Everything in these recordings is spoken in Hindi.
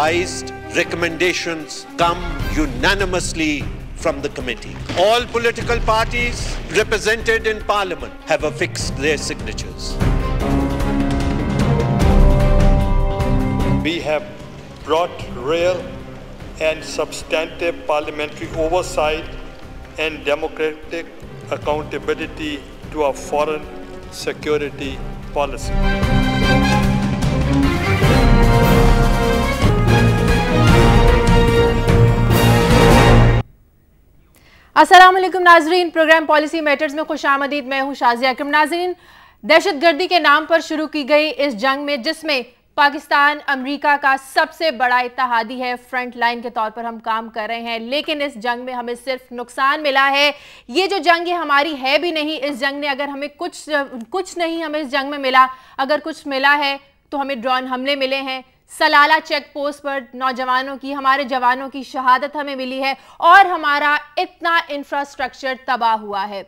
revised recommendations come unanimously from the committee. All political parties represented in parliament have affixed their signatures. We have brought real and substantive parliamentary oversight and democratic accountability to our foreign security policy. Aslam नाजरीन प्रोग्राम पॉलिसी मैटर्स में खुश आमदीद मैं हूँ शाजिया अक्रम नाजरीन दहशत गर्दी के नाम पर शुरू की गई इस जंग में जिसमें पाकिस्तान अमेरिका का सबसे बड़ा इतिहादी है फ्रंट लाइन के तौर पर हम काम कर रहे हैं लेकिन इस जंग में हमें सिर्फ नुकसान मिला है ये जो जंग है हमारी है भी नहीं इस जंग ने अगर हमें कुछ कुछ नहीं हमें इस जंग में मिला अगर कुछ मिला है तो हमें ड्रोन हमले मिले हैं सलाला चेक पोस्ट पर नौजवानों की हमारे जवानों की शहादत हमें मिली है और हमारा इतना इंफ्रास्ट्रक्चर तबाह हुआ है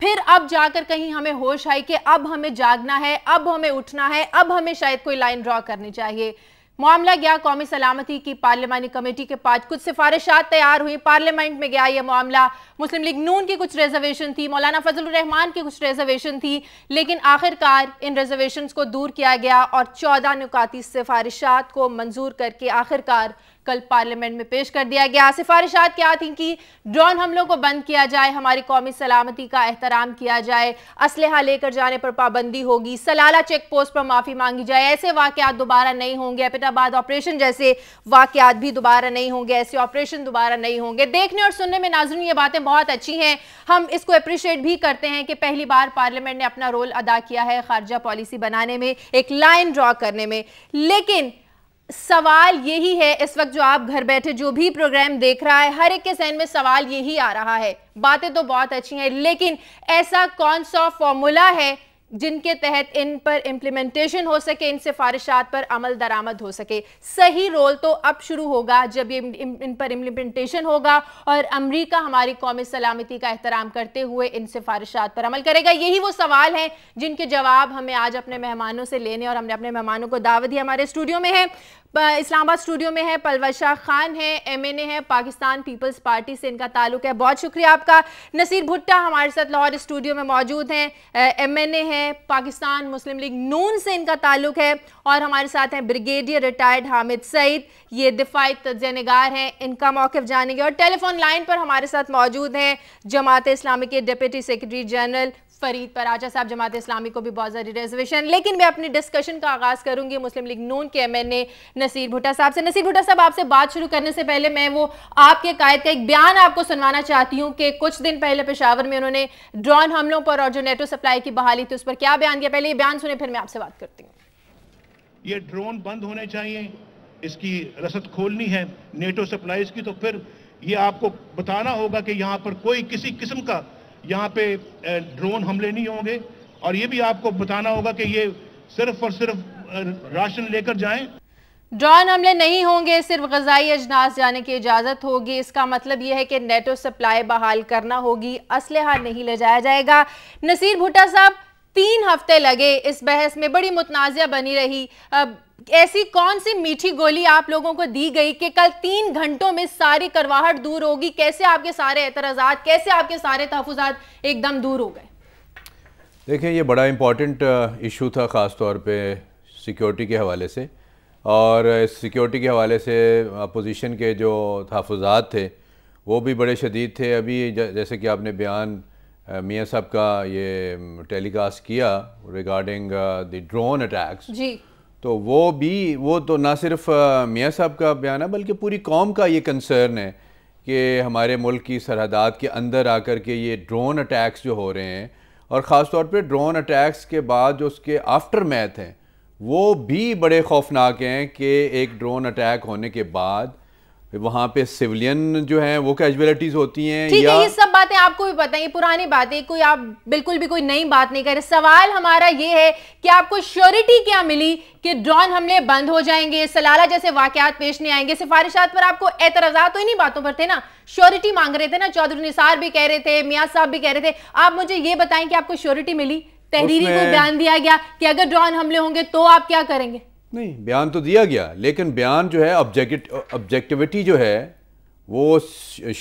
फिर अब जाकर कहीं हमें होश आई कि अब हमें जागना है अब हमें उठना है अब हमें शायद कोई लाइन ड्रॉ करनी चाहिए मामला गया कौमी सलामती की पार्लियामानी कमेटी के पास कुछ सिफारिशात तैयार हुई पार्लियामेंट में गया यह मामला मुस्लिम लीग नून की कुछ रिजर्वेशन थी मौलाना फजल रहमान की कुछ रिजर्वेशन थी लेकिन आखिरकार इन रिजर्वेशन को दूर किया गया और चौदह नुकाती सिफारिशात को मंजूर करके आखिरकार कल पार्लियामेंट में पेश कर दिया गया सिफारिशात क्या थी कि ड्रोन हमलों को बंद किया जाए हमारी कौमी सलामती का एहतराम किया जाए असलहा लेकर जाने पर पाबंदी होगी सलाला चेक पोस्ट पर माफ़ी मांगी जाए ऐसे वाकत दोबारा नहीं होंगे एपिटाबाद ऑपरेशन जैसे वाकत भी दोबारा नहीं होंगे ऐसे ऑपरेशन दोबारा नहीं होंगे देखने और सुनने में नाजन ये बातें बहुत अच्छी हैं हम इसको अप्रिशिएट भी करते हैं कि पहली बार पार्लियामेंट ने अपना रोल अदा किया है खारजा पॉलिसी बनाने में एक लाइन ड्रॉ करने में लेकिन सवाल यही है इस वक्त जो आप घर बैठे जो भी प्रोग्राम देख रहा है हर एक के जहन में सवाल यही आ रहा है बातें तो बहुत अच्छी हैं लेकिन ऐसा कौन सा फॉर्मूला है जिनके तहत इन पर इम्प्लीमेंटेशन हो सके इन सिफारिशात पर अमल दरामद हो सके सही रोल तो अब शुरू होगा जब ये इन पर इम्प्लीमेंटेशन होगा और अमरीका हमारी कौमी सलामती का एहतराम करते हुए इन सिफारिशात पर अमल करेगा यही वो सवाल हैं जिनके जवाब हमें आज अपने मेहमानों से लेने और हमने अपने मेहमानों को दावत ही हमारे स्टूडियो में है इस्लामाबाद स्टूडियो में है पलवशा खान है एमएनए है पाकिस्तान पीपल्स पार्टी से इनका ताल्लुक है बहुत शुक्रिया आपका नसीर भुट्टा हमारे साथ लाहौर स्टूडियो में मौजूद हैं एमएनए है पाकिस्तान मुस्लिम लीग नून से इनका ताल्लुक है और हमारे साथ हैं ब्रिगेडियर रिटायर्ड हामिद सईद ये दिफाई तजनगार हैं इनका मौक़ जानेंगे और टेलीफोन लाइन पर हमारे साथ मौजूद हैं जमात इस्लामी के डिप्टी सेक्रेटरी जनरल फरीद पर पराजा साहब जमात इस्लामी को भी बहुत ज़्यादा रिजर्वेशन लेकिन मैं अपनी डिस्कशन का आगाज़ करूंगी मुस्लिम लीग नून के एम एन ए नसीर भुट्टा साहब से नसीर भुट्टा साहब आपसे बात शुरू करने से पहले मैं वो आपके कायद का एक बयान आपको सुनवाना चाहती हूँ कि कुछ दिन पहले पेशावर में उन्होंने ड्रोन हमलों पर और जो नेटो सप्लाई की बहाली थी उस पर क्या बयान दिया पहले ये बयान सुने फिर मैं आपसे बात करती हूँ ये ड्रोन बंद होने चाहिए इसकी रसद खोलनी है नेटो सप्लाईज की तो फिर ये आपको बताना होगा कि यहाँ पर कोई किसी किस्म का यहाँ पे ड्रोन हमले नहीं होंगे और ये भी आपको बताना होगा कि ये सिर्फ और सिर्फ राशन लेकर जाएं ड्रोन हमले नहीं होंगे सिर्फ गजाई अजनास जाने की इजाज़त होगी इसका मतलब यह है कि नेटो सप्लाई बहाल करना होगी असलहा नहीं ले जाया जाएगा नसीर भुट्टा साहब तीन हफ्ते लगे इस बहस में बड़ी मुतनाज़ बनी रही अब ऐसी कौन सी मीठी गोली आप लोगों को दी गई कि कल तीन घंटों में सारी करवाहट दूर होगी कैसे आपके सारे एतराज़ात कैसे आपके सारे तहफात एकदम दूर हो गए देखें ये बड़ा इम्पॉर्टेंट इशू uh, था ख़ास तौर पे सिक्योरिटी के हवाले से और सिक्योरिटी के हवाले से अपोजिशन के जो तहफात थे वो भी बड़े शदीद थे अभी जैसे कि आपने बयान uh, मियाँ साहब का ये टेलीकास्ट um, किया रिगार्डिंग द ड्रोन अटैक्स जी तो वो भी वो तो ना सिर्फ मियाँ साहब का बयान है बल्कि पूरी कौम का ये कंसर्न है कि हमारे मुल्क की सरहदात के अंदर आकर के ये ड्रोन अटैक्स जो हो रहे हैं और ख़ास तौर पे ड्रोन अटैक्स के बाद जो उसके आफ्टर मैथ हैं वो भी बड़े खौफनाक हैं कि एक ड्रोन अटैक होने के बाद वहाँ पे सिविलियन जो है वो कैजुअलिटीज होती हैं ठीक है ये सब बातें आपको भी पता है ये पुरानी बात है कोई आप बिल्कुल भी कोई नई बात नहीं कर रहे सवाल हमारा ये है कि आपको श्योरिटी क्या मिली कि ड्रोन हमले बंद हो जाएंगे सलाला जैसे वाकयात पेश नहीं आएंगे सिफारिशात पर आपको एतराजा तो इन्हीं बातों पर थे ना श्योरिटी मांग रहे थे ना चौधरी निसार भी कह रहे थे मियाँ साहब भी कह रहे थे आप मुझे ये बताएं कि आपको श्योरिटी मिली तहरीरी को बयान दिया गया कि अगर ड्रोन हमले होंगे तो आप क्या करेंगे नहीं बयान तो दिया गया लेकिन बयान जो है ऑब्जेक्ट ऑब्जेक्टिविटी जो है वो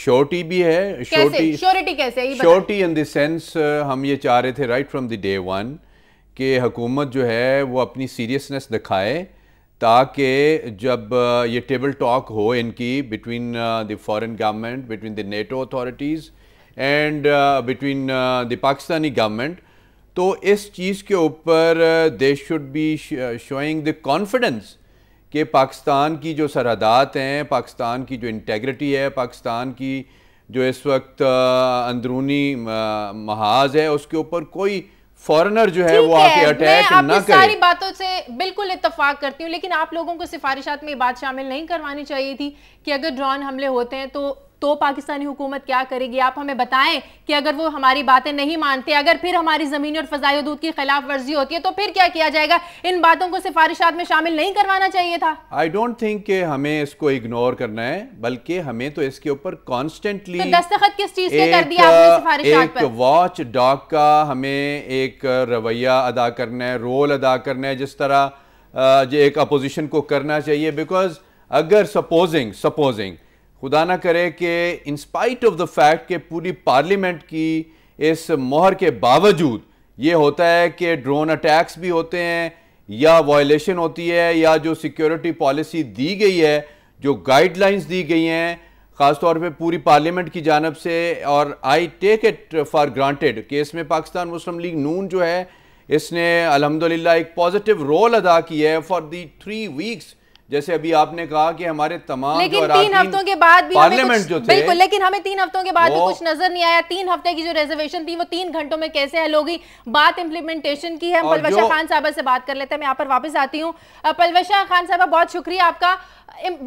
श्योरिटी भी है श्योरिटी श्योरिटी कैसे श्योरिटी इन देंस हम ये चाह रहे थे right from the day one कि हुकूमत जो है वो अपनी सीरियसनेस दिखाए ताकि जब uh, ये टेबल टॉक हो इनकी between the foreign government between the NATO authorities and between the Pakistani government तो इस चीज़ के ऊपर they should be showing the confidence कि पाकिस्तान की जो सरहदात हैं पाकिस्तान की जो इंटेग्रिटी है पाकिस्तान की जो इस वक्त uh, अंदरूनी uh, महाज है उसके ऊपर कोई फॉरेनर जो है वो आके अटैक ना करे सारी बातों से बिल्कुल इतफाक करती हूँ लेकिन आप लोगों को सिफारिशात में ये बात शामिल नहीं करवानी चाहिए थी कि अगर ड्रोन हमले होते हैं तो तो पाकिस्तानी हुकूमत क्या करेगी आप हमें बताएं कि अगर वो हमारी बातें नहीं मानते अगर फिर हमारी ज़मीनी और फ़जाई हदूद की खिलाफ वर्जी होती है तो फिर क्या किया जाएगा इन बातों को सिफारिशात में शामिल नहीं करवाना चाहिए था आई डोंट थिंक हमें इसको इग्नोर करना है बल्कि हमें तो इसके ऊपर कॉन्स्टेंटली तो दस्तखत किस चीज़ ने कर दिया आपने सिफारिशात वॉच डॉग का हमें एक रवैया अदा करना है रोल अदा करना है जिस तरह जो एक अपोजिशन को करना चाहिए बिकॉज अगर सपोजिंग सपोजिंग खुदा ना करे कि इंस्पाइट ऑफ द फैक्ट कि पूरी पार्लियामेंट की इस मोहर के बावजूद ये होता है कि ड्रोन अटैक्स भी होते हैं या वायलेशन होती है या जो सिक्योरिटी पॉलिसी दी गई है जो गाइडलाइंस दी गई हैं ख़ास तौर पे पूरी पार्लियामेंट की जानब से और I take it for granted कि इसमें पाकिस्तान मुस्लिम लीग नून जो है इसने अलहमदिल्ला एक पॉजिटिव रोल अदा किया है फॉर दी थ्री वीक्स जैसे अभी आपने कहा कि हमारे तमाम लेकिन तीन हफ्तों के बाद भी पार्लियामेंट जो थे बिल्कुल लेकिन हमें तीन हफ्तों के बाद भी कुछ नजर नहीं आया तीन हफ्ते की जो रिजर्वेशन थी वो तीन घंटों में कैसे हल होगी बात इम्प्लीमेंटेशन की है हम पलवशा खान साहब से बात कर लेते हैं मैं यहाँ पर वापस आती हूँ पलवशा खान साहब बहुत शुक्रिया आपका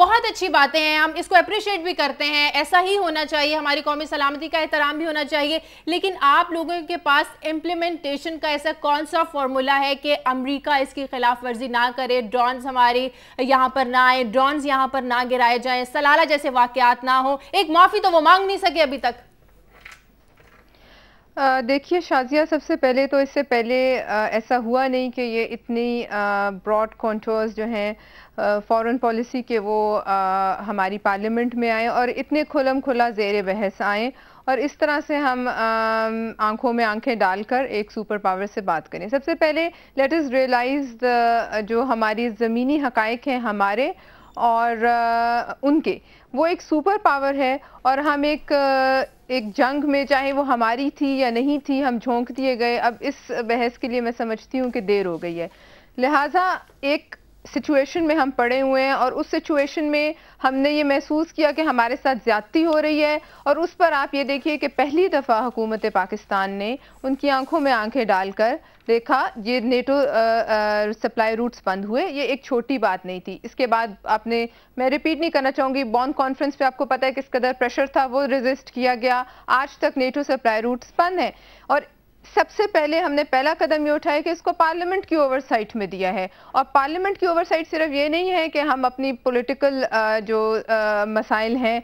बहुत अच्छी बातें हैं हम इसको अप्रिशिएट भी करते हैं ऐसा ही होना चाहिए हमारी कौमी सलामती का एहतराम भी होना चाहिए लेकिन आप लोगों के पास इम्प्लीमेंटेशन का ऐसा कौन सा फॉर्मूला है कि अमेरिका इसकी खिलाफ वर्जी ना करे ड्रॉन्स हमारी यहाँ पर ना आए ड्रोन्स यहां पर ना गिराए जाए सलाला जैसे वाकत ना हो एक माफ़ी तो वो मांग नहीं सके अभी तक देखिए शाजिया सबसे पहले तो इससे पहले आ, ऐसा हुआ नहीं कि ये इतनी ब्रॉड कॉन्टोर्स जो हैं फॉरेन पॉलिसी के वो आ, हमारी पार्लियामेंट में आए और इतने खुलम खुला जेर बहस आए और इस तरह से हम आंखों में आंखें डालकर एक सुपर पावर से बात करें सबसे पहले लेट इज़ रियलाइज जो हमारी ज़मीनी हक़ हैं हमारे और उनके वो एक सुपर पावर है और हम एक एक जंग में चाहे वो हमारी थी या नहीं थी हम झोंक दिए गए अब इस बहस के लिए मैं समझती हूँ कि देर हो गई है लिहाजा एक सिचुएशन में हम पड़े हुए हैं और उस सिचुएशन में हमने ये महसूस किया कि हमारे साथ ज़्यादती हो रही है और उस पर आप ये देखिए कि पहली दफ़ा हुकूमत पाकिस्तान ने उनकी आंखों में आंखें डालकर देखा ये नेटो सप्लाई रूट्स बंद हुए ये एक छोटी बात नहीं थी इसके बाद आपने मैं रिपीट नहीं करना चाहूँगी बॉन्ड कॉन्फ्रेंस पे आपको पता है किस कदर प्रेशर था वो रेजिस्ट किया गया आज तक नेटो सप्लाई रूट्स बंद हैं और सबसे पहले हमने पहला कदम ये उठाया कि इसको पार्लियामेंट की ओवरसाइट में दिया है और पार्लियामेंट की ओवरसाइट सिर्फ ये नहीं है कि हम अपनी पॉलिटिकल जो मसाइल हैं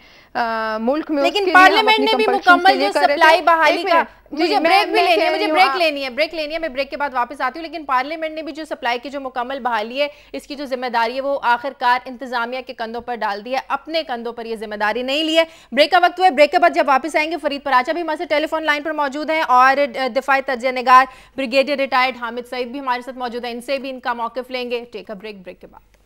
मुल्क में लेकिन पार्लियामेंट ने भी मुकम्मल जो सप्लाई बहाली का मुझे ब्रेक भी लेनी है मुझे ब्रेक हाँ। लेनी है ब्रेक लेनी है मैं ब्रेक के बाद वापस आती हूँ लेकिन पार्लियामेंट ने भी जो सप्लाई की जो मुकम्मल बहाली है इसकी जो जिम्मेदारी है वो आखिरकार इंतजामिया के कंधों पर डाल दी है अपने कंधों पर यह जिम्मेदारी नहीं ली है ब्रेक का वक्त हुआ है ब्रेक के बाद जब वापस आएंगे फरीद पराचा भी हमारे टेलीफोन लाइन पर मौजूद है और दिफाई तजिया निगार ब्रिगेडियर रिटायर्ड हामिद सईद भी हमारे साथ मौजूद है इनसे भी इनका मौकफ लेंगे टेक अ ब्रेक ब्रेक के बाद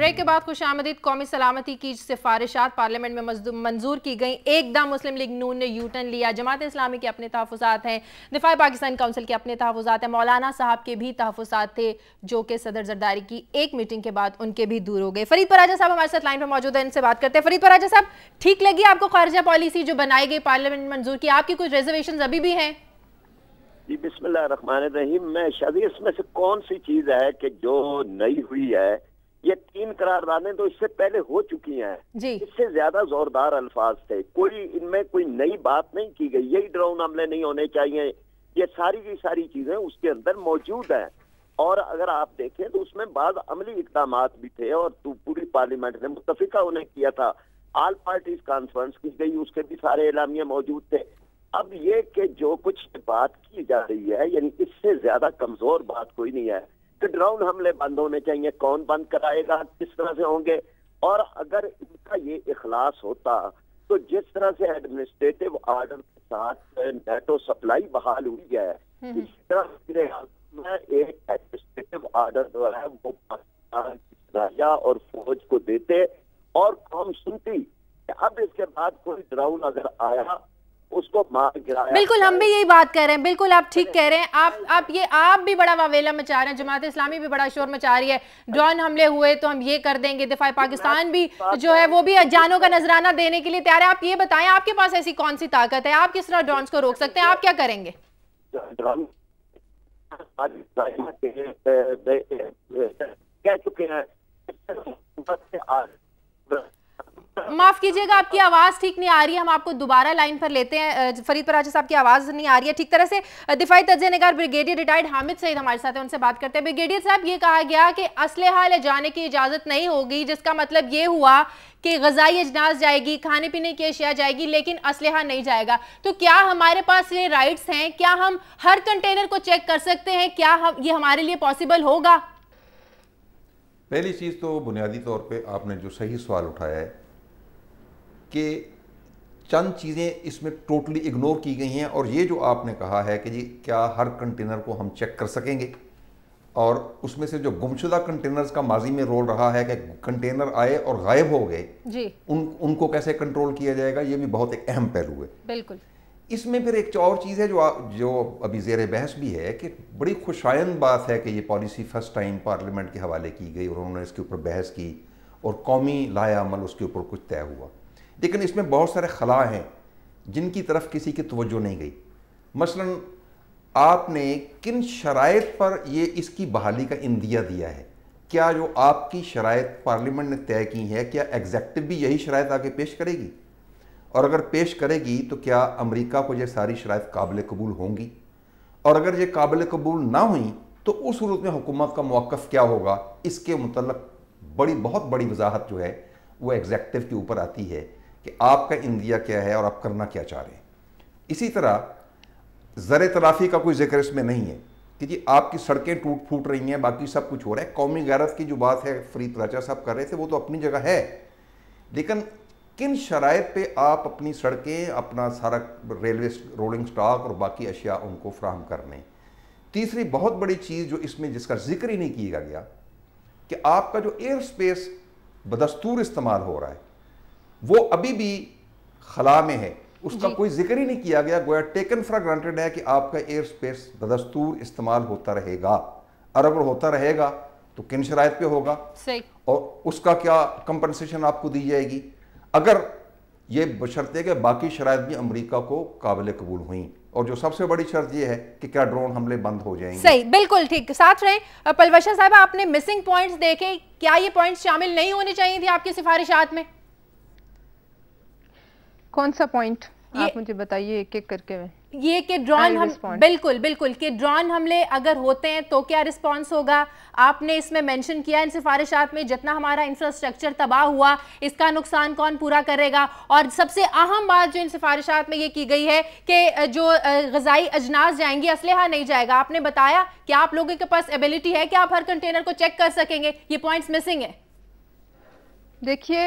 ब्रेक के बाद खुश आमदीद कौमी सलामती की सिफारिशात पार्लियामेंट में मंजूर की गई एकदम मुस्लिम लीग नून ने यूटन लिया जमात इस्लामी के अपने तहफात हैं दिफा पाकिस्तान काउंसिल के अपने तहफात हैं मौलाना साहब के भी तहफात थे जो कि सदर जरदारी की एक मीटिंग के बाद उनके भी दूर हो गए फरीद पराजा साहब हमारे साथ लाइन पर मौजूद है इनसे बात करते हैं फरीद पराजा साहब ठीक लगी आपको खारजा पॉलिसी जो बनाई गई पार्लियामेंट मंजूर की आपकी कुछ रिजर्वेशन अभी भी हैं बिस्मिल्लाह रहमान रहीम मैं शादी इसमें से कौन सी चीज़ है कि जो नई हुई है ये तीन करारदादें तो इससे पहले हो चुकी हैं इससे ज्यादा जोरदार अल्फाज थे कोई इनमें कोई नई बात नहीं की गई यही ड्रोन हमले नहीं होने चाहिए ये सारी की सारी चीजें उसके अंदर मौजूद हैं और अगर आप देखें तो उसमें बाद अमली इकदाम भी थे और तो पूरी पार्लियामेंट ने मुतफिका उन्हें किया था आल पार्टीज कॉन्फ्रेंस की गई उसके भी सारे इलामिया मौजूद थे अब ये कि जो कुछ बात की जा रही है यानी इससे ज्यादा कमजोर बात कोई नहीं है ड्रोन तो हमले बंद होने चाहिए कौन बंद कराएगा किस तरह से होंगे और अगर इनका ये इखलास होता तो जिस तरह से एडमिनिस्ट्रेटिव ऑर्डर के साथ नेटो सप्लाई बहाल हुई है हम्म, इस हम्म। तरह में एक एडमिनिस्ट्रेटिव ऑर्डर जो है वो पाकिस्तान राजा और फौज को देते और कौन सुनती अब इसके बाद कोई ड्राउन अगर आया उसको मार गिराया बिल्कुल हम भी यही बात कर रहे हैं बिल्कुल आप ठीक कह रहे हैं आप आप ये आप भी बड़ा वावेला मचा रहे हैं जमात इस्लामी भी बड़ा शोर मचा रही है ड्रोन हमले हुए तो हम ये कर देंगे दिफाई पाकिस्तान भी जो है वो भी जानों का नजराना देने के लिए तैयार है आप ये बताएं आपके पास ऐसी कौन सी ताकत है आप किस तरह ड्रोन को रोक सकते हैं आप क्या करेंगे कह चुके हैं माफ कीजिएगा आपकी आवाज ठीक नहीं आ रही है हम आपको दोबारा लाइन पर लेते हैं फरीद पराजा साहब की आवाज नहीं आ रही है ठीक तरह से दिफाई तजय नगर ब्रिगेडियर रिटायर्ड हामिद सईद हमारे साथ है उनसे बात करते हैं ब्रिगेडियर साहब ये कहा गया कि असलहा ले जाने की इजाजत नहीं होगी जिसका मतलब ये हुआ कि गजाई अजनास जाएगी खाने पीने की अशिया जाएगी लेकिन असलहा नहीं जाएगा तो क्या हमारे पास ये राइट्स हैं क्या हम हर कंटेनर को चेक कर सकते हैं क्या हम ये हमारे लिए पॉसिबल होगा पहली चीज़ तो बुनियादी तौर पे आपने जो सही सवाल उठाया है कि चंद चीज़ें इसमें टोटली इग्नोर की गई हैं और ये जो आपने कहा है कि जी क्या हर कंटेनर को हम चेक कर सकेंगे और उसमें से जो गुमशुदा कंटेनर्स का माजी में रोल रहा है कि कंटेनर आए और गायब हो गए जी उन उनको कैसे कंट्रोल किया जाएगा ये भी बहुत एक अहम पहलू है बिल्कुल इसमें फिर एक और चीज़ है जो आ, जो अभी जेर बहस भी है कि बड़ी खुशायन बात है कि ये पॉलिसी फर्स्ट टाइम पार्लियामेंट के हवाले की गई और उन्होंने इसके ऊपर बहस की और कौमी लाया अमल उसके ऊपर कुछ तय हुआ लेकिन इसमें बहुत सारे खला हैं जिनकी तरफ किसी की तवज्जो नहीं गई मसलन आपने किन शराइ पर यह इसकी बहाली का इंदिया दिया है क्या जो आपकी शराइ पार्लियामेंट ने तय की है क्या एग्जैक्टिव भी यही शराइ आगे पेश करेगी और अगर पेश करेगी तो क्या अमरीका को यह सारी शराइ काबिल कबूल होंगी और अगर ये काबिल कबूल ना हुई तो उस सूरत में हुकूमत का मौक़ क्या होगा इसके मतलब बड़ी बहुत बड़ी वजाहत जो है वो एग्जैक्टिव के ऊपर आती है कि आपका इंदिया क्या है और आप करना क्या चाह रहे हैं इसी तरह ज़र तराफ़ी का कोई जिक्र इसमें नहीं है कि जी आपकी सड़कें टूट फूट रही हैं बाकी सब कुछ हो रहा है कौमी गैरत की जो बात है फरीद राजा साहब कर रहे थे वो तो अपनी जगह है लेकिन किन शराइ पर आप अपनी सड़कें अपना सारा रेलवे रोलिंग स्टॉक और बाकी अशिया उनको फ्राहम कर रहे हैं तीसरी बहुत बड़ी चीज़ जो इसमें जिसका जिक्र ही नहीं किया गया कि आपका जो एयर स्पेस बदस्तूर इस्तेमाल हो रहा है वो अभी भी खला में है उसका कोई जिक्र ही नहीं किया गया गोया टेकन फॉर ग्रांटेड है कि आपका एयर स्पेस बदस्तूर इस्तेमाल होता रहेगा अरब होता रहेगा तो किन शरात पे होगा सही और उसका क्या कंपनसेशन आपको दी जाएगी अगर ये बशर्ते कि बाकी शरात भी अमरीका को काबिल कबूल हुई और जो सबसे बड़ी शर्त ये है कि क्या ड्रोन हमले बंद हो जाएंगे सही बिल्कुल ठीक साथ रहे पलवशा साहब आपने मिसिंग पॉइंट्स देखे क्या ये पॉइंट्स शामिल नहीं होने चाहिए थे आपकी सिफारिशात में कौन सा पॉइंट आप मुझे बताइए एक एक करके में ये कि ड्रोन हम बिल्कुल बिल्कुल कि ड्रोन हमले अगर होते हैं तो क्या रिस्पांस होगा आपने इसमें मेंशन किया इन सिफारिशात में जितना हमारा इंफ्रास्ट्रक्चर तबाह हुआ इसका नुकसान कौन पूरा करेगा और सबसे अहम बात जो इन सिफारिशात में ये की गई है कि जो गजाई अजनास जाएंगे असलहा नहीं जाएगा आपने बताया कि आप लोगों के पास एबिलिटी है कि आप हर कंटेनर को चेक कर सकेंगे ये पॉइंट्स मिसिंग है देखिए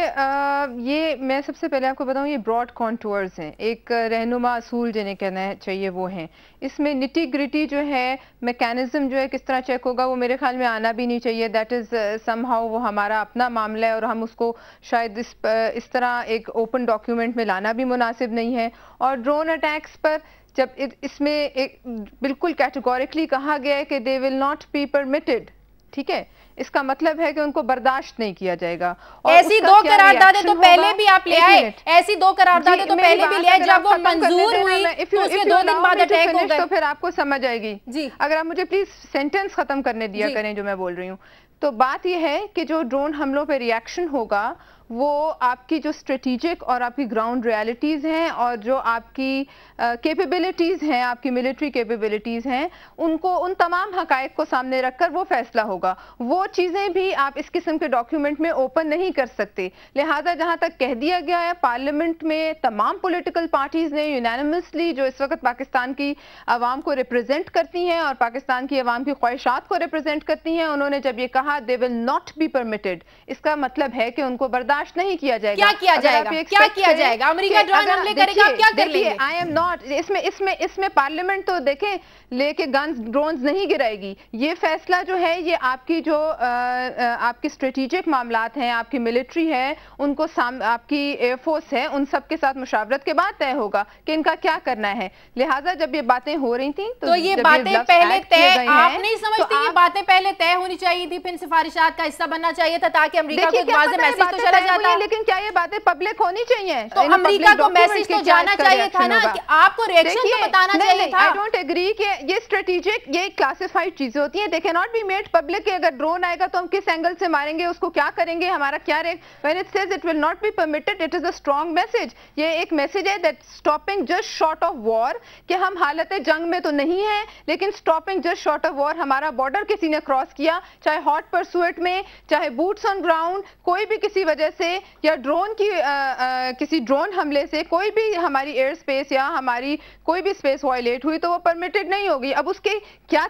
ये मैं सबसे पहले आपको बताऊं ये ब्रॉड कॉन्टोर्स हैं एक रहनुमा असूल जिन्हें कहना चाहिए वो हैं इसमें निटी ग्रिटी जो है मैकेनिज़्म जो है किस तरह चेक होगा वो मेरे ख्याल में आना भी नहीं चाहिए दैट इज़ सम हाउ वो हमारा अपना मामला है और हम उसको शायद इस इस तरह एक ओपन डॉक्यूमेंट में लाना भी मुनासिब नहीं है और ड्रोन अटैक्स पर जब इसमें एक बिल्कुल कैटेगोरिकली कहा गया है कि they will not be permitted ठीक है इसका मतलब है कि उनको बर्दाश्त नहीं किया जाएगा और ऐसी दो करारदादे तो पहले भी आप ले आए ऐसी दो करारदादे तो पहले भी ले आए जब वो मंजूर हुई तो उसके दो दिन बाद अटैक हो गए तो फिर आपको समझ आएगी जी अगर आप मुझे प्लीज सेंटेंस खत्म करने दिया करें जो मैं बोल रही हूँ तो बात यह है कि जो ड्रोन हमलों पर रिएक्शन होगा वो आपकी जो स्ट्रेटिजिक और आपकी ग्राउंड रियलिटीज़ हैं और जो आपकी कैपेबिलिटीज़ हैं आपकी मिलिट्री कैपेबिलिटीज़ हैं उनको उन तमाम हकायक को सामने रखकर वो फैसला होगा वो चीज़ें भी आप इस किस्म के डॉक्यूमेंट में ओपन नहीं कर सकते लिहाजा जहां तक कह दिया गया है पार्लियामेंट में तमाम पोलिटिकल पार्टीज़ ने यूनानमसली जो इस वक्त पाकिस्तान की आवाम को रिप्रजेंट करती हैं और पाकिस्तान की आवाम की ख्वाहिशात को रिप्रजेंट करती हैं उन्होंने जब ये कहा they will not be permitted इसका मतलब है कि उनको बर्दाश्त बर्दाश्त नहीं किया जाएगा क्या किया जाएगा क्या किया जाएगा अमेरिका ड्रोन हमले करेगा क्या कर लेंगे आई एम नॉट इसमें इसमें इसमें पार्लियामेंट तो देखें लेके गन्स ड्रोन्स नहीं गिराएगी ये फैसला जो है ये आपकी जो आपके स्ट्रेटेजिक मामला हैं आपकी मिलिट्री है उनको आपकी एयरफोर्स है उन सब के साथ मुशावरत के बाद तय होगा कि इनका क्या करना है लिहाजा जब ये बातें हो रही थी तो, तो ये बातें पहले तय आप नहीं तो समझती तो ये बातें पहले तय होनी चाहिए थी फिर सिफारिशात का हिस्सा बनना चाहिए था ताकि अमरीका को एक वाजह मैसेज तो चला जाता है लेकिन क्या ये बातें पब्लिक होनी चाहिए तो अमेरिका को मैसेज तो जाना तो चाहिए था ना कि आपको रिएक्शन तो बताना चाहिए था आई डोंट एग्री कि ये स्ट्रेटेजिक ये क्लासिफाइड चीजें होती है they can not be made public कि अगर ड्रोन आएगा तो हम किस एंगल से मारेंगे उसको क्या करेंगे हमारा क्या rate when it says it will not be permitted it is a strong message ये एक मैसेज है that stopping just short of war कि हम हालत जंग में तो नहीं है लेकिन stopping just short of war हमारा बॉर्डर किसी ने क्रॉस किया चाहे हॉट परसुएट में चाहे बूट्स ऑन ग्राउंड कोई भी किसी वजह से या ड्रोन की आ, आ, किसी ड्रोन हमले से कोई भी हमारी एयर स्पेस या हमारी कोई भी स्पेस वायलेट हुई तो वो परमिटेड नहीं होगी अब उसके क्या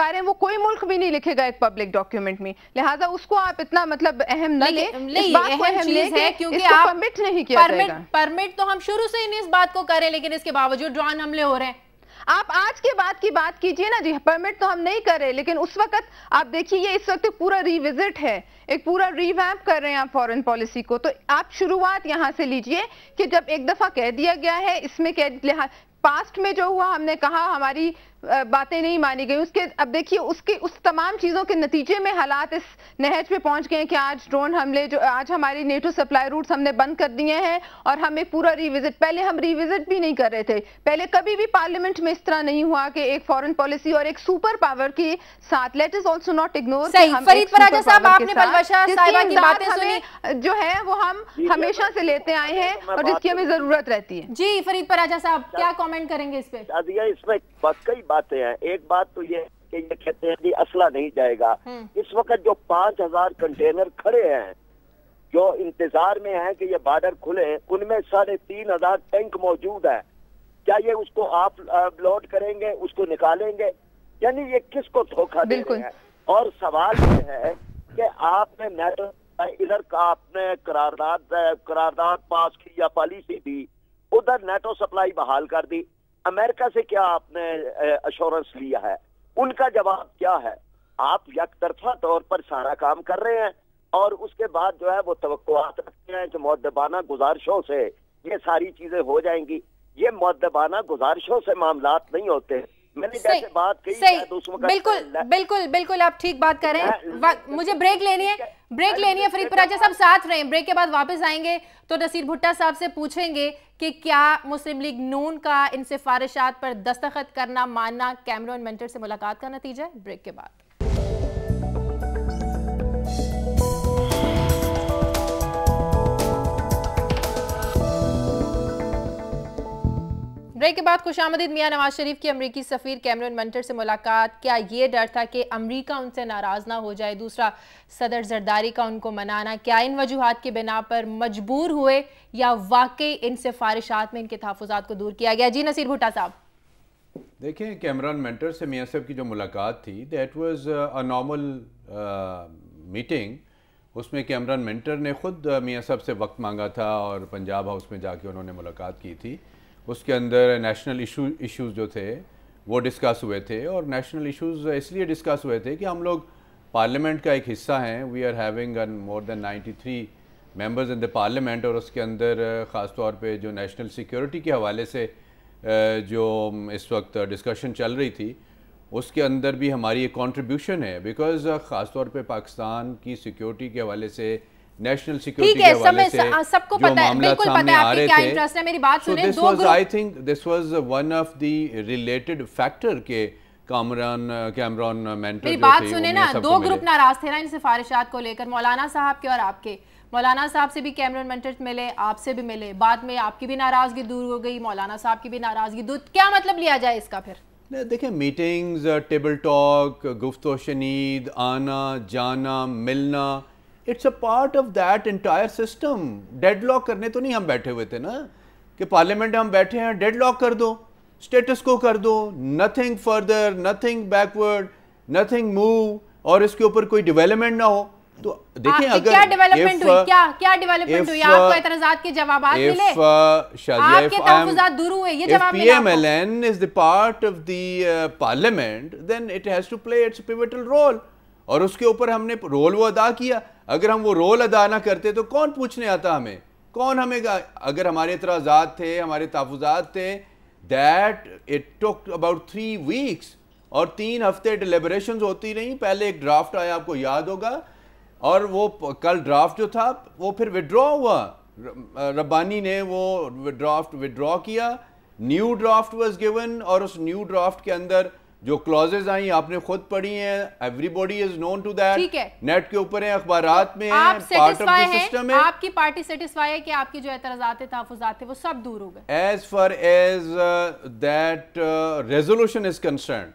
कार है वो कोई मुल्क भी नहीं लिखेगा एक पब्लिक डॉक्यूमेंट में लिहाजा उसको आप इतना मतलब अहम न ले, क्योंकि आप परमिट नहीं किया परमिट तो हम शुरू से ही इस बात को करें लेकिन इसके बावजूद ड्रोन हमले हो रहे हैं आप आज के बाद की बात कीजिए ना जी परमिट तो हम नहीं कर रहे लेकिन उस वक्त आप देखिए ये इस वक्त पूरा रिविजिट है एक पूरा रिवैम्प कर रहे हैं आप फॉरेन पॉलिसी को तो आप शुरुआत यहाँ से लीजिए कि जब एक दफा कह दिया गया है इसमें कह पास्ट में जो हुआ हमने कहा हमारी बातें नहीं मानी गई उसके अब देखिए उसके उस तमाम चीज़ों के नतीजे में हालात इस नहज पे पहुंच गए हैं कि आज ड्रोन हमले जो आज हमारी नेटो सप्लाई रूट्स हमने बंद कर दिए हैं और हम एक पूरा रिविजिट पहले हम रिविजिट भी नहीं कर रहे थे पहले कभी भी पार्लियामेंट में इस तरह नहीं हुआ कि एक फॉरेन पॉलिसी और एक सुपर पावर के साथ let is also not ignore जो है वो हम हमेशा से लेते आए हैं और जिसकी हमें जरूरत रहती है जी फरीद पराजा साहब क्या कॉमेंट करेंगे इस पर इसमें बातें हैं एक बात तो ये कि ये कहते हैं कि असला नहीं जाएगा हम्म। इस वक्त जो पांच हजार कंटेनर खड़े हैं जो इंतजार में हैं कि ये बॉर्डर खुले उनमें साढ़े तीन हजार टैंक मौजूद है क्या ये उसको आप लोड करेंगे उसको निकालेंगे यानी ये किसको धोखा दे रहे हैं और सवाल ये है कि आपने नेटो इधर का आपने करारदाद करारदाद पास की या पॉलिसी दी उधर नेटो सप्लाई बहाल कर दी अमेरिका से क्या आपने अश्योरेंस लिया है उनका जवाब क्या है आप यकतरफा तौर पर सारा काम कर रहे हैं और उसके बाद जो है वो तो रखते हैं कि मददबाना गुजारिशों से ये सारी चीजें हो जाएंगी ये मददबाना गुजारिशों से मामला नहीं होते मैंने बात कही बिल्कुल बिल्कुल बिल्कुल आप ठीक बात कर रहे हैं मुझे ब्रेक लेनी है ब्रेक लेनी है फरीद राजा साहब साथ रहे ब्रेक के बाद वापस आएंगे तो नसीर भुट्टा साहब से पूछेंगे कि क्या मुस्लिम लीग नून का इन सिफारिशात पर दस्तखत करना मानना कैमरोन मेंटर से मुलाकात का नतीजा है ब्रेक के बाद ब्रेक के बाद खुश आमदीद मियाँ नवाज शरीफ की अमरीकी सफ़ीर कैमरन मंटर से मुलाकात क्या ये डर था कि अमरीका उनसे नाराज़ ना हो जाए दूसरा सदर जरदारी का उनको मनाना क्या इन वजूहत के बिना पर मजबूर हुए या वाकई इन सिफारिशात में इनके तहफात को दूर किया गया जी नसीर भुट्टा साहब देखिए कैमरन मंटर से मियाँ साहब की जो मुलाकात थी that was a normal meeting उसमें कैमरन मंटर ने ख़ुद मियाँ साहब से वक्त मांगा था और पंजाब हाउस में जाके उन्होंने मुलाकात की थी उसके अंदर नेशनल इशू इश्यूज जो थे वो डिस्कस हुए थे और नेशनल इश्यूज इसलिए डिस्कस हुए थे कि हम लोग पार्लियामेंट का एक हिस्सा हैं we are having more than 93 three members in the parliament और उसके अंदर ख़ास तौर पे जो नेशनल सिक्योरिटी के हवाले से जो इस वक्त डिस्कशन चल रही थी उसके अंदर भी हमारी एक कॉन्ट्रीब्यूशन है बिकॉज़ ख़ास तौर पाकिस्तान की सिक्योरिटी के हवाले से नेशनल सिक्योरिटी हाँ, सबको पता है बिल्कुल पता है आपके क्या इंटरेस्ट है मेरी बात सुने दो group I think this was one of the related factor के कामरान कैमरॉन मेंटर मेरी बात सुने ना दो ग्रुप नाराज थे ना इन सिफारिशात को लेकर मौलाना साहब के और आपके मौलाना साहब से भी कैमरन मेंटर मिले आपसे भी मिले बाद में आपकी भी नाराजगी दूर हो गई मौलाना साहब की भी नाराजगी दूर क्या मतलब लिया जाए इसका फिर देखिए मीटिंग्स टेबल टॉक गुफ्त शनीद आना जाना मिलना it's a part of that entire system deadlock करने तो नहीं हम बैठे हुए थे ना कि पार्लियामेंट में हम बैठे हैं डेडलॉक कर दो स्टेटस को कर दो nothing further nothing backward nothing move और इसके ऊपर कोई डेवलपमेंट ना हो तो हाँ, देखिए तो अगर क्या डेवलपमेंट हुई uh, क्या क्या डेवलपमेंट हुई आपको uh, एतराजात के जवाब मिले uh, आपके तहफात दूर हुए ये जवाब मिला PMLN is the part of the parliament then it has to play its pivotal role और उसके ऊपर हमने रोल वो अदा किया अगर हम वो रोल अदा ना करते तो कौन पूछने आता हमें कौन हमें अगर हमारे इतराज़ात थे हमारे तहफात थे that it took about three weeks और तीन हफ्ते डिलेबरेशन होती रहीं पहले एक ड्राफ्ट आया आपको याद होगा और वो कल ड्राफ्ट जो था वो फिर विड्रॉ हुआ रब्बानी ने वो ड्राफ्ट विड्रॉ किया न्यू ड्राफ्ट वॉज गिवन और उस न्यू ड्राफ्ट के अंदर जो क्लॉजेज आई आपने खुद पढ़ी हैं everybody is known to that ठीक है नेट के ऊपर है अखबार में आप पार्ट ऑफ द सिस्टम है आपकी पार्टी सेटिस्फाई है कि आपकी जो एतराजात तहफात थे वो सब दूर हो गए as far as that resolution is concern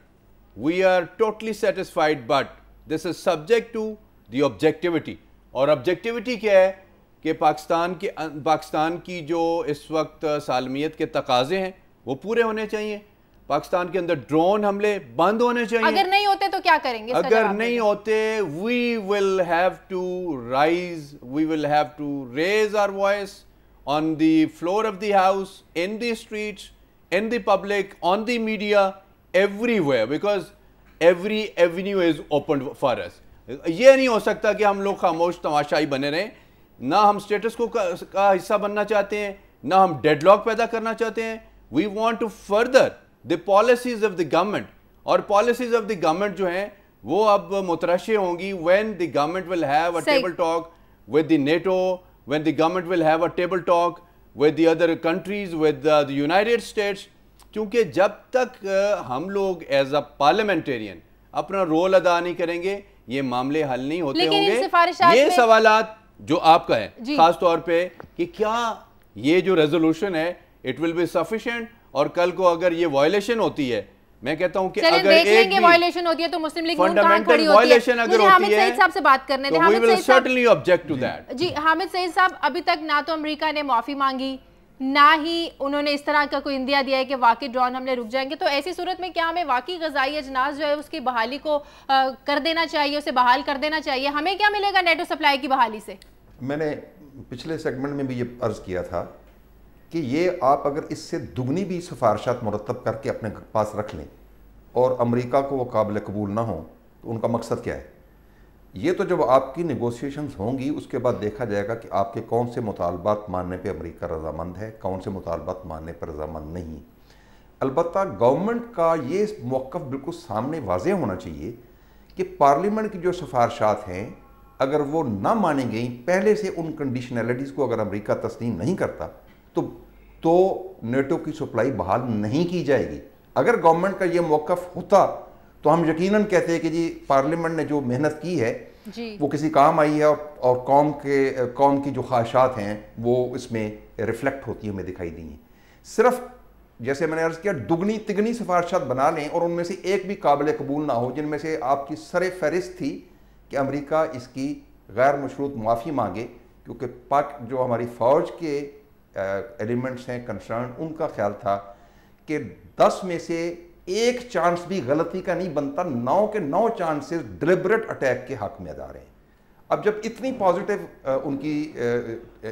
we are totally satisfied but this is subject to the objectivity और ऑब्जेक्टिविटी क्या है कि पाकिस्तान के अं, पाकिस्तान की जो इस वक्त uh, सालमियत के तकाजे हैं वो पूरे होने चाहिए पाकिस्तान के अंदर ड्रोन हमले बंद होने चाहिए अगर नहीं होते तो क्या करेंगे अगर नहीं होते we will have to rise we will have to raise our voice on the floor of the house in the in in the public, on the media, everywhere because every avenue is open for us ये नहीं हो सकता कि हम लोग खामोश तमाशाई बने रहें ना हम स्टेटस को का, का हिस्सा बनना चाहते हैं ना हम डेडलॉक पैदा करना चाहते हैं we want to further the policies of the government और पॉलिसीज ऑफ द गवर्नमेंट जो हैं वो अब मुतरशे होंगी when the government will have a table talk with the NATO when the government will have a table talk with the other countries with the United States क्योंकि जब तक हम लोग एज अ पार्लियामेंटेरियन अपना रोल अदा नहीं करेंगे ये मामले हल नहीं होते होंगे ये सवाल जो आपका है खासतौर पर कि क्या ये जो रेजोल्यूशन है इट विल बी सफिशेंट और कल को अगर ये वायलेशन होती है मैं कहता हूं कि अगर एक भी वायलेशन होती है तो मुस्लिम लीग फंडामेंटल वायलेशन अगर होती है साहब से बात करने तो we will certainly object to that जी हामिद सईद साहब अभी तक ना तो अमेरिका ने माफी मांगी ना ही उन्होंने इस तरह का कोई इंदिया दिया है कि वाकई ड्रोन हमले रुक जाएंगे तो ऐसी सूरत में क्या हमें वाकई गजाई अजनास जो है उसकी बहाली को आ, कर देना चाहिए उसे बहाल कर देना चाहिए हमें क्या मिलेगा नेटो सप्लाई की बहाली से मैंने पिछले सेगमेंट में भी ये अर्ज किया था कि ये आप अगर इससे दुगनी भी सिफारशात मुरतब करके अपने पास रख लें और अमरीका को वो काबिल कबूल ना हो तो उनका मकसद क्या है ये तो जब आपकी निगोसिएशंस होंगी उसके बाद देखा जाएगा कि आपके कौन से मुतालबात मानने पे अमेरिका रजामंद है कौन से मुतालबात मानने पर रजामंद नहीं अलबत् गवर्नमेंट का ये मौक़ बिल्कुल सामने वाज होना चाहिए कि पार्लियामेंट की जो सिफारशात हैं अगर वो ना माने गई पहले से उन कंडीशनैलिटीज़ को अगर अमरीका तस्लीम नहीं करता तो तो नेटो की सप्लाई बहाल नहीं की जाएगी अगर गवर्नमेंट का ये मौकफ होता तो हम यकीनन कहते हैं कि जी पार्लियामेंट ने जो मेहनत की है वो किसी काम आई है और, और कौम के कौम की जो ख्वाहिशात हैं वो इसमें रिफ्लेक्ट होती हमें दिखाई दी हैं सिर्फ जैसे मैंने अर्ज़ किया दुगनी तिगनी सिफारशात बना लें और उनमें से एक भी काबिल कबूल ना हो जिनमें से आपकी सर फहरिस्त थी कि अमरीका इसकी गैर मशरूत माफ़ी मांगे क्योंकि पाक जो हमारी फ़ौज के एलिमेंट्स हैं कंसर्न उनका ख्याल था कि 10 में से एक चांस भी गलती का नहीं बनता नौ के नौ चांसेस डिलिबरेट अटैक के हक में अदा रहे हैं अब जब इतनी पॉजिटिव उनकी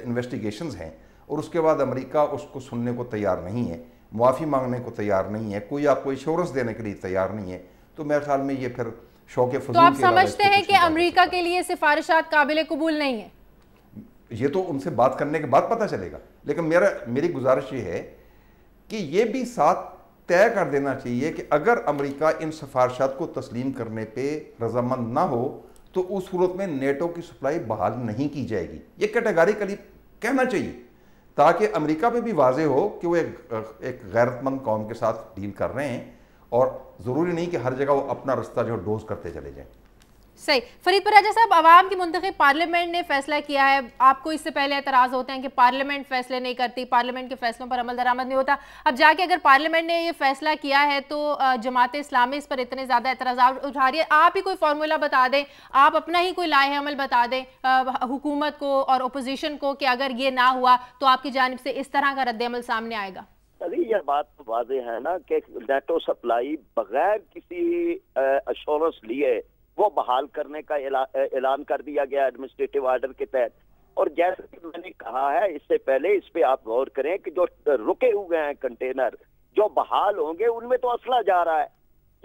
इन्वेस्टिगेशन हैं और उसके बाद अमेरिका उसको सुनने को तैयार नहीं है मुआफ़ी मांगने को तैयार नहीं है कोई आपको इंश्योरेंस देने के लिए तैयार नहीं है तो मेरे ख्याल में ये फिर शौक तो आप समझते हैं कि अमेरिका के लिए सिफारिशात काबिल कबूल नहीं है ये तो उनसे बात करने के बाद पता चलेगा लेकिन मेरा मेरी गुजारिश ये है कि ये भी साथ तय कर देना चाहिए कि अगर अमेरिका इन सफारशात को तस्लीम करने पे रजामंद ना हो तो उस सूरत में नेटो की सप्लाई बहाल नहीं की जाएगी ये कैटेगरिकली कहना चाहिए ताकि अमेरिका पे भी वाजे हो कि वो एक एक गैरतमंद कौम के साथ डील कर रहे हैं और ज़रूरी नहीं कि हर जगह वो अपना रास्ता जो डोज करते चले जाएँ सही फरीद राजा साहब आवाम की मुंतब पार्लियामेंट ने फैसला किया है आपको इससे पहले एतराज़ होते हैं कि पार्लियामेंट फैसले नहीं करती पार्लियामेंट के फैसलों पर अमल दरामद नहीं होता अब जाके अगर पार्लियामेंट ने यह फैसला किया है तो जमात इस्लामी इस पर इतने ज़्यादा एतराज उठा रही है आप ही कोई फार्मूला बता दें आप अपना ही कोई लाए अमल बता दें हुकूमत को और अपोजिशन को कि अगर ये ना हुआ तो आपकी जानब से इस तरह का रद्दमल सामने आएगा अभी यह बात तो वाजे है ना कि नेटो सप्लाई बगैर किसी लिए वो बहाल करने का ऐलान कर दिया गया एडमिनिस्ट्रेटिव ऑर्डर के तहत और जैसे कि मैंने कहा है इससे पहले इस पे आप गौर करें कि जो रुके हुए हैं कंटेनर जो बहाल होंगे उनमें तो असला जा रहा है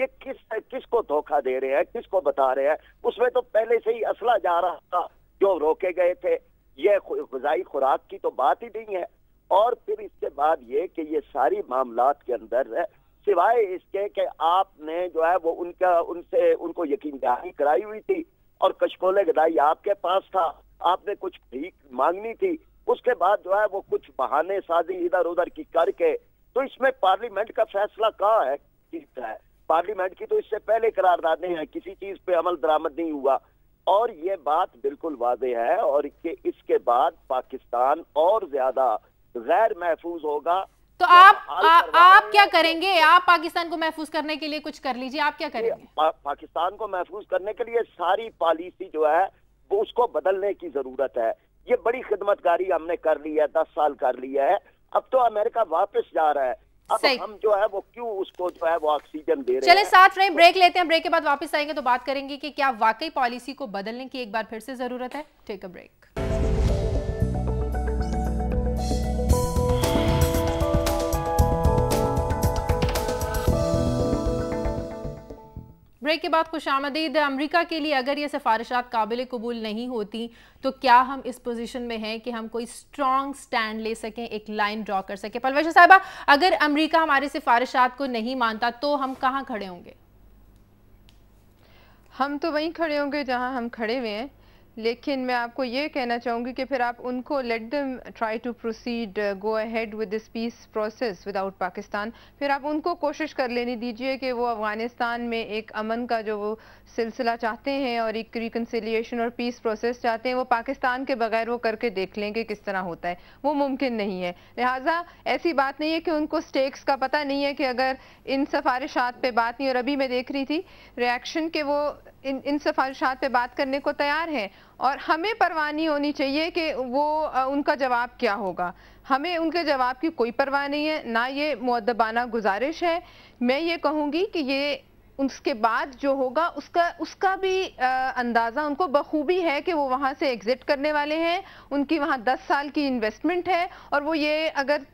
ये किस किसको धोखा दे रहे हैं किसको बता रहे हैं उसमें तो पहले से ही असला जा रहा था जो रोके गए थे ये गजाई खुराक की तो बात ही नहीं है और फिर इसके बाद ये कि ये सारी मामला के अंदर सिवाय इसके कि आपने जो है वो उनका उनसे उनको यकीन दहानी कराई हुई थी और कशकोले गदाई आपके पास था आपने कुछ भीख मांगनी थी उसके बाद जो है वो कुछ बहाने साजी इधर उधर की करके तो इसमें पार्लियामेंट का फैसला कहाँ है किसका है पार्लियामेंट की तो इससे पहले करारदाद नहीं है किसी चीज पे अमल दरामद नहीं हुआ और ये बात बिल्कुल वाजे है और इसके बाद पाकिस्तान और ज्यादा गैर महफूज होगा तो, तो आप आप क्या करेंगे आप पाकिस्तान को महफूज करने के लिए कुछ कर लीजिए आप क्या करेंगे पाकिस्तान को महफूज करने के लिए सारी पॉलिसी जो है वो उसको बदलने की जरूरत है ये बड़ी खिदमतकारी हमने कर ली है दस साल कर लिया है अब तो अमेरिका वापस जा रहा है अब हम जो है वो क्यों उसको जो है वो ऑक्सीजन दे रहे हैं चले साथ रहे ब्रेक लेते हैं ब्रेक के बाद वापस आएंगे तो बात करेंगे कि क्या वाकई पॉलिसी को बदलने की एक बार फिर से जरूरत है टेक अ ब्रेक ब्रेक के बाद खुश आमदीद अमरीका के लिए अगर ये सिफारिशात काबिल कबूल नहीं होती तो क्या हम इस पोजीशन में हैं कि हम कोई स्ट्रॉन्ग स्टैंड ले सकें एक लाइन ड्रॉ कर सकें पलवेश साहबा अगर अमरीका हमारी सिफारिशात को नहीं मानता तो हम कहाँ खड़े होंगे हम तो वहीं खड़े होंगे जहाँ हम खड़े हुए हैं लेकिन मैं आपको ये कहना चाहूँगी कि फिर आप उनको let them try to proceed go ahead with this peace process without Pakistan फिर आप उनको कोशिश कर लेनी दीजिए कि वो अफ़गानिस्तान में एक अमन का जो वो सिलसिला चाहते हैं और एक रिकनसिलियेशन और पीस प्रोसेस चाहते हैं वो पाकिस्तान के बगैर वो करके देख लें कि किस तरह होता है वो मुमकिन नहीं है लिहाजा ऐसी बात नहीं है कि उनको स्टेक्स का पता नहीं है कि अगर इन सफारिशात पर बात नहीं और अभी मैं देख रही थी रिएक्शन के वो इन इन सफारिशात पर बात करने को तैयार हैं और हमें परवाह नहीं होनी चाहिए कि वो उनका जवाब क्या होगा हमें उनके जवाब की कोई परवाह नहीं है ना ये मुद्दबाना गुजारिश है मैं ये कहूँगी कि ये उसके बाद जो होगा उसका उसका भी आ, अंदाज़ा उनको बखूबी है कि वो वहाँ से एग्ज़िट करने वाले हैं उनकी वहाँ 10 साल की इन्वेस्टमेंट है और वो ये अगर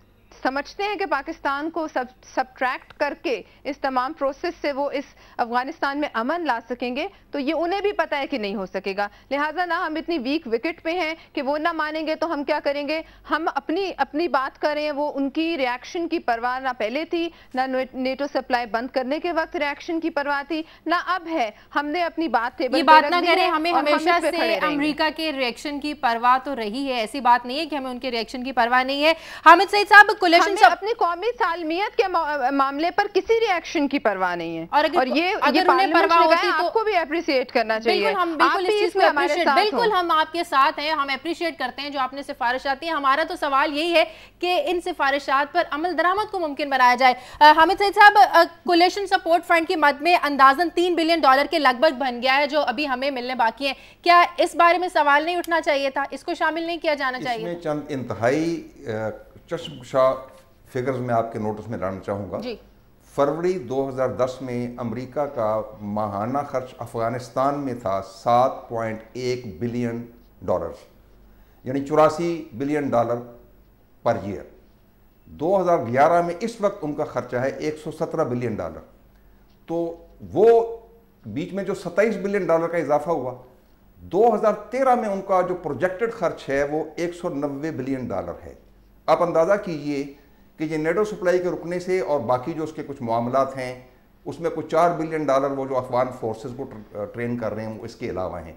समझते हैं कि पाकिस्तान को सब सब्ट्रैक्ट करके इस तमाम प्रोसेस से वो इस अफगानिस्तान में अमन ला सकेंगे तो ये उन्हें भी पता है कि नहीं हो सकेगा लिहाजा ना हम इतनी वीक विकेट पे हैं कि वो ना मानेंगे तो हम क्या करेंगे हम अपनी अपनी बात हैं वो उनकी रिएक्शन की परवाह ना पहले थी ना नेटो सप्लाई बंद करने के वक्त रिएक्शन की परवाह थी ना अब है हमने अपनी बात टेबल ये बात ना करें हमें हमेशा से अमेरिका के रिएक्शन की परवाह तो रही है ऐसी बात नहीं है कि हमें उनके रिएक्शन की परवाह नहीं है हामिद सईद साहब कोलेशन सब अपने कौमी सालमियत के मामले पर किसी रिएक्शन की परवाह नहीं है और, अगर, और ये अगर उन्हें परवाह होती तो आपको भी अप्रिशिएट करना चाहिए हम बिल्कुल इस चीज में अप्रिशिएट बिल्कुल हम आपके साथ हैं हम अप्रिशिएट करते हैं जो आपने सिफारिश आती है हमारा तो सवाल यही है कि इन सिफारिशात पर अमल दरामद को मुमकिन बनाया जाए हामिद सईद साहब कोलेशन सपोर्ट फंड की मद में अंदाजन तीन बिलियन डॉलर के लगभग बन गया है जो अभी हमें मिलने बाकी है क्या इस बारे में सवाल नहीं उठना चाहिए था इसको शामिल नहीं किया जाना चाहिए चंद इंतहाई चश्मकुशा फिगर्स में आपके नोटिस में लाना चाहूँगा फरवरी 2010 में अमेरिका का माहाना खर्च अफगानिस्तान में था 7.1 बिलियन डॉलर यानी चौरासी बिलियन डॉलर पर ईयर 2011 में इस वक्त उनका खर्चा है 117 बिलियन डॉलर तो वो बीच में जो 27 बिलियन डॉलर का इजाफा हुआ 2013 में उनका जो प्रोजेक्टेड खर्च है वो 190 बिलियन डॉलर है आप अंदाज़ा कीजिए कि ये नेटो सप्लाई के रुकने से और बाकी जो उसके कुछ मामला हैं उसमें कुछ चार बिलियन डॉलर वो जो अफगान फोर्सेस को ट्रेन कर रहे हैं वो इसके अलावा हैं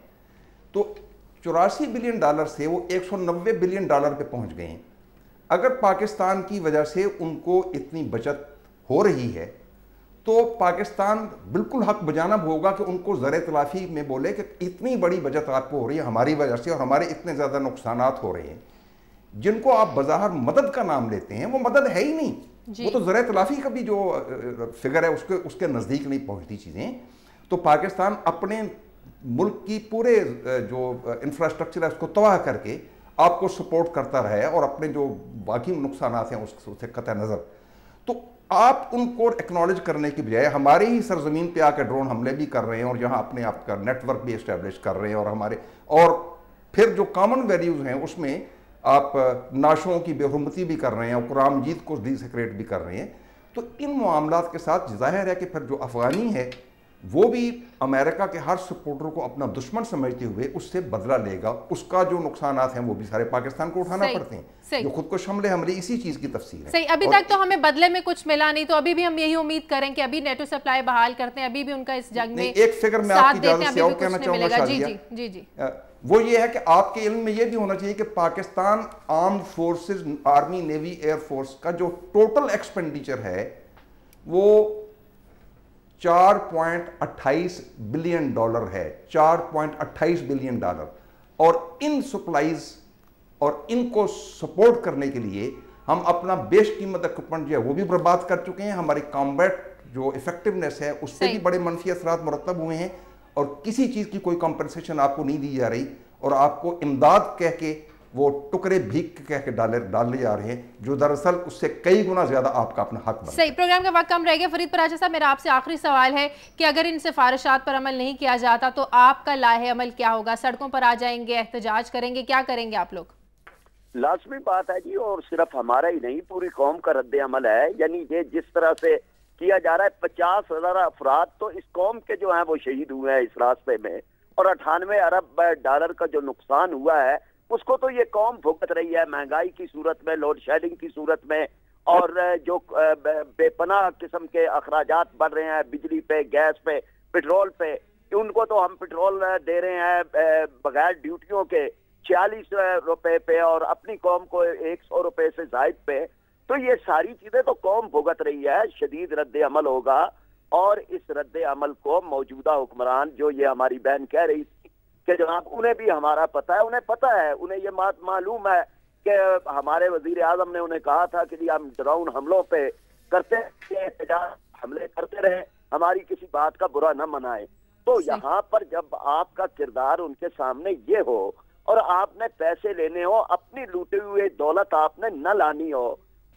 तो चौरासी बिलियन डॉलर से वो 190 बिलियन डॉलर पे पहुंच गए हैं अगर पाकिस्तान की वजह से उनको इतनी बचत हो रही है तो पाकिस्तान बिल्कुल हक बजाना होगा कि उनको ज़र तलाफ़ी में बोले कि इतनी बड़ी बचत आपको हो रही है हमारी वजह से और हमारे इतने ज़्यादा नुकसान हो रहे हैं जिनको आप बाजार मदद का नाम लेते हैं वो मदद है ही नहीं वो तो ज़रा तलाफी का भी जो फिगर है उसके उसके नज़दीक नहीं पहुंचती चीज़ें तो पाकिस्तान अपने मुल्क की पूरे जो इंफ्रास्ट्रक्चर है उसको तबाह करके आपको सपोर्ट करता रहे और अपने जो बाकी नुकसान हैं उससे कत नज़र तो आप उनको एक्नॉलेज करने की बजाय हमारे ही सरजमीन पे आकर ड्रोन हमले भी कर रहे हैं और यहाँ अपने आपका नेटवर्क भी इस्टेब्लिश कर रहे हैं और हमारे और फिर जो कॉमन वैल्यूज़ हैं उसमें आप नाशों की बेहरमती भी कर रहे हैं और मजीद को डिसक्रेट भी कर रहे हैं तो इन मामला के साथ जाहिर है कि फिर जो अफ़गानी है वो भी अमेरिका के हर सपोर्टर को अपना दुश्मन समझते हुए उससे बदला लेगा उसका जो नुकसान हैं वो भी सारे पाकिस्तान को उठाना पड़ते हैं जो खुद को शमले हमले इसी चीज की तफसी है सही अभी तक तो हमें बदले में कुछ मिला नहीं तो अभी भी हम यही उम्मीद करें कि अभी नेटो सप्लाई बहाल करते हैं अभी भी उनका इस जंग में एक फिक्र में आपकी इजाजत से और कहना चाहूंगा जी जी जी वो ये है कि आपके इल्म में ये भी होना चाहिए कि Pakistan arm forces army navy air force का जो टोटल एक्सपेंडिचर है वो 4.28 बिलियन डॉलर है 4.28 बिलियन डॉलर और इन सप्लाईज और इनको सपोर्ट करने के लिए हम अपना बेश कीमत इक्विपमेंट जो है वो भी बर्बाद कर चुके हैं हमारी कॉम्बैट जो इफेक्टिवनेस है उससे भी बड़े मनफी असरा मुरतब हुए हैं और किसी चीज़ की कोई कॉम्पनसेशन आपको नहीं दी जा रही और आपको इमदाद कह के वो टुकड़े भीख कह के डाले डाल लिए जा रहे हैं जो दरअसल उससे कई गुना ज्यादा आपका अपना हक हाँ सही प्रोग्राम का वक्त कम रह गया फरीद पराजा साहब मेरा आपसे आखिरी सवाल है कि अगर इन सिफारिशात पर अमल नहीं किया जाता तो आपका लाहे अमल क्या होगा सड़कों पर आ जाएंगे एहतजाज करेंगे क्या करेंगे आप लोग लाजमी बात है जी और सिर्फ हमारा ही नहीं पूरी कौम का रद्द अमल है यानी ये जिस तरह से किया जा रहा है पचास हजार अफराद तो इस कौम के जो है वो शहीद हुए हैं इस रास्ते में और अठानवे अरब डॉलर का जो नुकसान हुआ है उसको तो ये कौम भुगत रही है महंगाई की सूरत में लोड शेडिंग की सूरत में और जो बेपनाह किस्म के अखराज बढ़ रहे हैं बिजली पे गैस पे पेट्रोल पे उनको तो हम पेट्रोल दे रहे हैं बगैर ड्यूटियों के छियालीस रुपए पे और अपनी कौम को एक सौ रुपए से जायद पे तो ये सारी चीजें तो कौम भुगत रही है शदीद रद्द अमल होगा और इस रद्द अमल को मौजूदा हुक्मरान जो ये हमारी बहन कह रही थी कि जनाब उन्हें भी हमारा पता है उन्हें पता है उन्हें ये बात मालूम है कि हमारे वजीर आजम ने उन्हें कहा था कि जी हम ड्रोन हमलों पे करते हमले करते रहे हमारी किसी बात का बुरा न मनाए तो यहाँ पर जब आपका किरदार उनके सामने ये हो और आपने पैसे लेने हो अपनी लूटे हुए दौलत आपने न लानी हो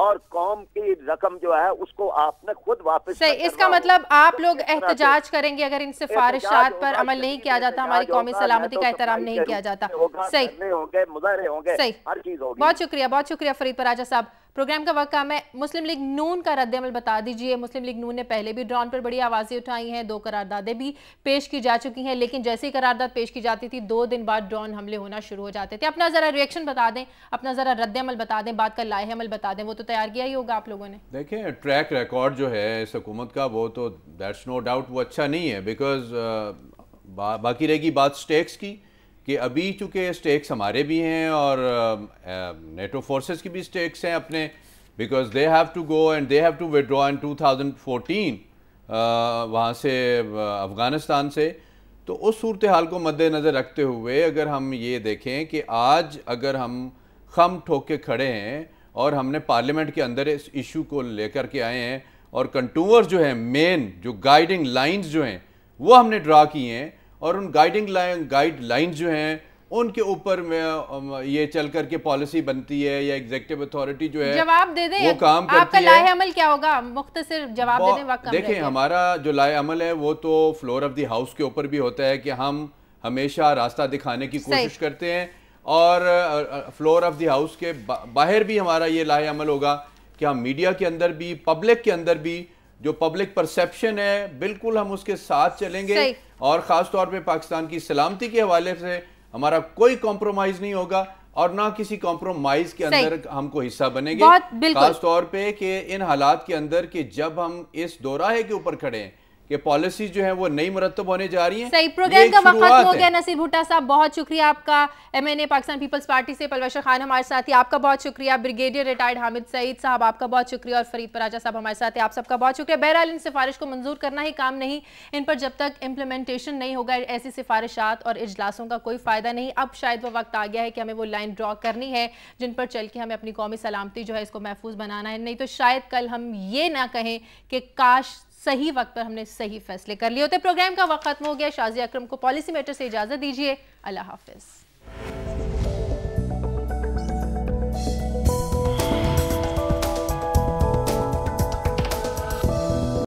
और कौम की रकम जो है उसको आपने खुद वापस सही इसका मतलब आप तो लोग एहतजाज करेंगे अगर इन सिफारिशात पर अमल नहीं किया जाता हमारी कौमी सलामती का तो एहतराम नहीं किया जाता सही होंगे मुजाहरे होंगे सही हर चीज होगी बहुत शुक्रिया बहुत शुक्रिया फरीद पराजा साहब प्रोग्राम का वक्त काम है मुस्लिम लीग नून का रद्दमल बता दीजिए मुस्लिम लीग नून ने पहले भी ड्रॉन पर बड़ी आवाज़ें उठाई हैं दो करारदादें भी पेश की जा चुकी हैं लेकिन जैसे ही करारदाद पेश की जाती थी दो दिन बाद ड्रोन हमले होना शुरू हो जाते थे अपना ज़रा रिएक्शन बता दें अपना ज़रा रद्दमल बता दें बात का लाहे अमल बता दें वो तो तैयार किया ही होगा आप लोगों ने देखें ट्रैक रिकॉर्ड जो है इस हुकूमत का वो तो दैट्स नो डाउट वो अच्छा नहीं है uh, बिकॉज बाकी रहेगी बात स्टेक्स की कि अभी चूँकि स्टेक्स हमारे भी हैं और नेटो um, फोर्सेस um, की भी स्टेक्स हैं अपने because they have to go and they have to withdraw in 2014 वहाँ से uh, अफ़गानिस्तान से तो उस सूरत हाल को मद्देनज़र रखते हुए अगर हम ये देखें कि आज अगर हम खम ठोक के खड़े हैं और हमने पार्लियामेंट के अंदर इस इशू को लेकर के आए हैं और कंटूवर्स जो हैं मेन जो गाइडिंग लाइन्स जो हैं वो हमने ड्रा किए हैं और उन गाइडिंग लाइन गाइड लाइन जो हैं उनके ऊपर ये चल करके पॉलिसी बनती है या एग्जेक्टिव अथॉरिटी जो है जवाब दे दें वो काम आपका लाए अमल क्या होगा मुख्तर जवाब दे दें देखिए हमारा जो लाए अमल है वो तो फ्लोर ऑफ द हाउस के ऊपर भी होता है कि हम हमेशा रास्ता दिखाने की कोशिश करते हैं और फ्लोर ऑफ द हाउस के बाहर भी हमारा ये लाए अमल होगा कि हम मीडिया के अंदर भी पब्लिक के अंदर भी जो पब्लिक परसेप्शन है बिल्कुल हम उसके साथ चलेंगे और ख़ास तौर पर पाकिस्तान की सलामती के हवाले से हमारा कोई कॉम्प्रोमाइज़ नहीं होगा और ना किसी कॉम्प्रोमाइज के अंदर हमको हिस्सा बनेंगे खास तौर पे कि इन हालात के अंदर कि जब हम इस दोराहे के ऊपर खड़े हैं ये पॉलिसी जो है वो नई मरतब होने जा रही है सही प्रोग्राम का वक्त हो गया नसीर भुट्टा साहब बहुत शुक्रिया आपका एमएनए पाकिस्तान पीपल्स पार्टी से पलवशा खान हमारे साथ ही आपका बहुत शुक्रिया ब्रिगेडियर रिटायर्ड हामिद सईद साहब आपका बहुत शुक्रिया और फरीद पराजा साहब हमारे साथ आप सबका बहुत शुक्रिया बहरहाल इन सिफारिश को मंजूर करना ही काम नहीं इन पर जब तक इम्प्लीमेंटेशन नहीं होगा ऐसी सिफारिशात और इजलासों का कोई फ़ायदा नहीं अब शायद वह वक्त आ गया है कि हमें वो लाइन ड्रॉ करनी है जिन पर चल के हमें अपनी कौमी सलामती जो है इसको महफूज बनाना है नहीं तो शायद कल हम ये ना कहें कि काश सही वक्त पर हमने सही फैसले कर लिए होते प्रोग्राम का वक्त खत्म हो गया शाजी अक्रम को पॉलिसी मेटर से इजाजत दीजिए अल्लाह हाफिज़